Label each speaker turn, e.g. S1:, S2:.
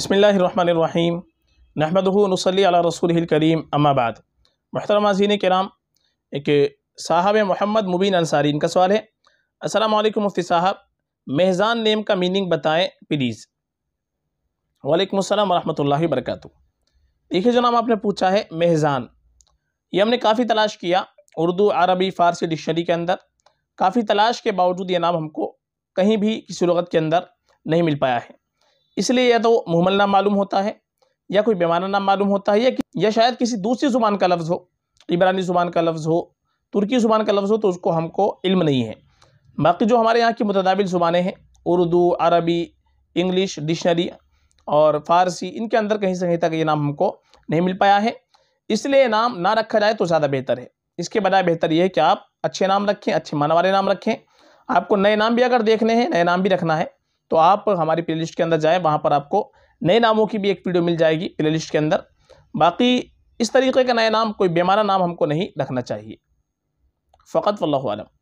S1: बसमीम नहमदनसली रसूल करीम अम्माबाद महतरम के कराम एक साहब मोहम्मद मुबीन अंसारी इनका सवाल है असल मुफ्ती साहब मेहज़ान नेम का मीनिंग बताएं प्लीज़ वालेकुम अस्सलाम वरहमतुल्लाहि वबरकatuh देखिए जनाब आपने पूछा है मेहज़ान ये हमने काफ़ी तलाश किया उर्दू अरबी फ़ारसी डिक्शनरी के अंदर काफ़ी तलाश के बावजूद ये नाम हमको कहीं भी किसी लगत के अंदर नहीं मिल पाया है इसलिए या तो मुहमल नाम मालूम होता है या कोई बेमाना नाम मालूम होता है या या शायद किसी दूसरी ज़ुबान का लफ्ज़ हो इबरानी ज़ुबान का लफ्ज़ हो तुर्की ज़ुबान का लफ्ज़ हो तो उसको हमको इल्म नहीं है बाकी जो हमारे यहाँ की मुतदाबिल ज़ुबानें हैं उर्दू अरबी इंग्लिश डिक्शनरी और फ़ारसी इनके अंदर कहीं से कहीं तक ये नाम हमको नहीं मिल पाया है इसलिए नाम ना रखा जाए तो ज़्यादा बेहतर है इसके बजाय बेहतर ये है कि आप अच्छे नाम रखें अच्छे मन वाले नाम रखें आपको नए नाम भी अगर देखने हैं नए नाम भी रखना है तो आप हमारी प्ले के अंदर जाएँ वहाँ पर आपको नए नामों की भी एक वीडियो मिल जाएगी प्ले के अंदर बाकी इस तरीके का नया नाम कोई बेमाना नाम हमको नहीं रखना चाहिए फ़कत वल्लम